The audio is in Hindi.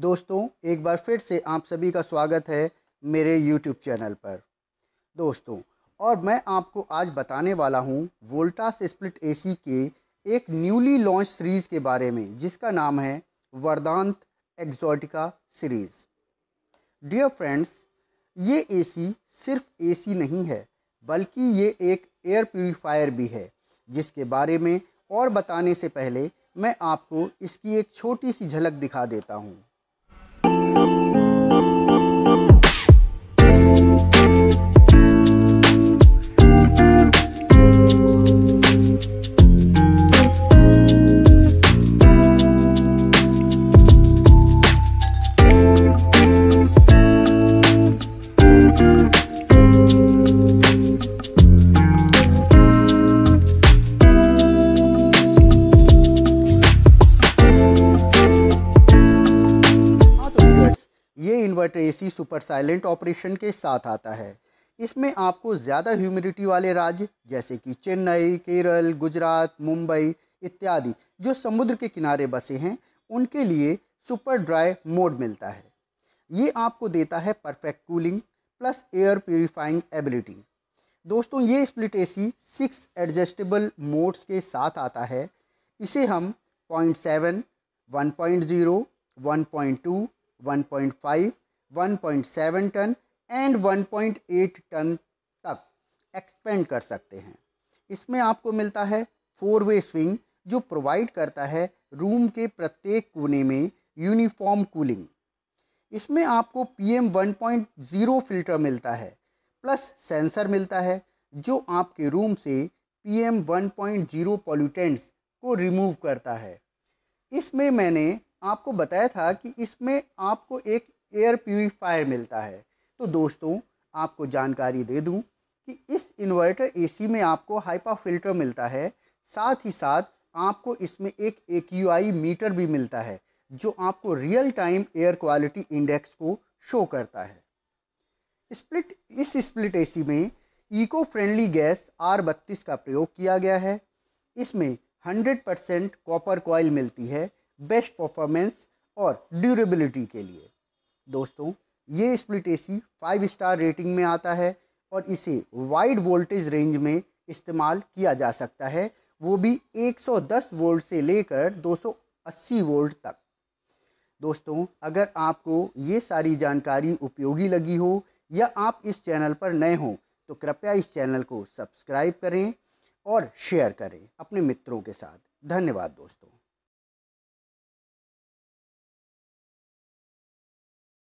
दोस्तों एक बार फिर से आप सभी का स्वागत है मेरे यूट्यूब चैनल पर दोस्तों और मैं आपको आज बताने वाला हूँ वोल्टास स्प्लिट एसी के एक न्यूली लॉन्च सीरीज़ के बारे में जिसका नाम है वरदांत एक्जोटिका सीरीज़ डियर फ्रेंड्स ये एसी सिर्फ एसी नहीं है बल्कि ये एक एयर प्योरीफायर भी है जिसके बारे में और बताने से पहले मैं आपको इसकी एक छोटी सी झलक दिखा देता हूँ ट्रेसी सुपर साइलेंट ऑपरेशन के साथ आता है इसमें आपको ज़्यादा ह्यूमिडिटी वाले राज्य जैसे कि चेन्नई केरल गुजरात मुंबई इत्यादि जो समुद्र के किनारे बसे हैं उनके लिए सुपर ड्राई मोड मिलता है ये आपको देता है perfect cooling plus air purifying ability दोस्तों ये split AC six adjustable modes के साथ आता है इसे हम point seven one point zero one point two one point five 1.7 ton and 1.8 ton तक एक्सपेंड कर सकते हैं इसमें आपको मिलता है फोर वे स्विंग जो प्रोवाइड करता है रूम के प्रत्येक कोने में यूनिफॉर्म कूलिंग इसमें आपको P M one point zero filter मिलता है प्लस सेंसर मिलता है जो आपके रूम से P M one point zero pollutants को रिमूव करता है इसमें मैंने आपको बताया था कि इसमें आपको एक एयर प्योरीफायर मिलता है तो दोस्तों आपको जानकारी दे दूं कि इस इन्वर्टर एसी में आपको हाइपा फिल्टर मिलता है साथ ही साथ आपको इसमें एक ए मीटर भी मिलता है जो आपको real time air quality index को शो करता है स्प्लिट इस स्प्लिट एसी में इको फ्रेंडली गैस आर बत्तीस का प्रयोग किया गया है इसमें 100 परसेंट कॉपर कॉयल मिलती है बेस्ट परफॉर्मेंस और ड्यूरेबिलिटी के लिए दोस्तों ये split AC five star rating में आता है और इसे वाइड वोल्टेज रेंज में इस्तेमाल किया जा सकता है वो भी 110 वोल्ट से लेकर 280 वोल्ट तक दोस्तों अगर आपको ये सारी जानकारी उपयोगी लगी हो या आप इस चैनल पर नए हों तो कृपया इस चैनल को सब्सक्राइब करें और शेयर करें अपने मित्रों के साथ धन्यवाद दोस्तों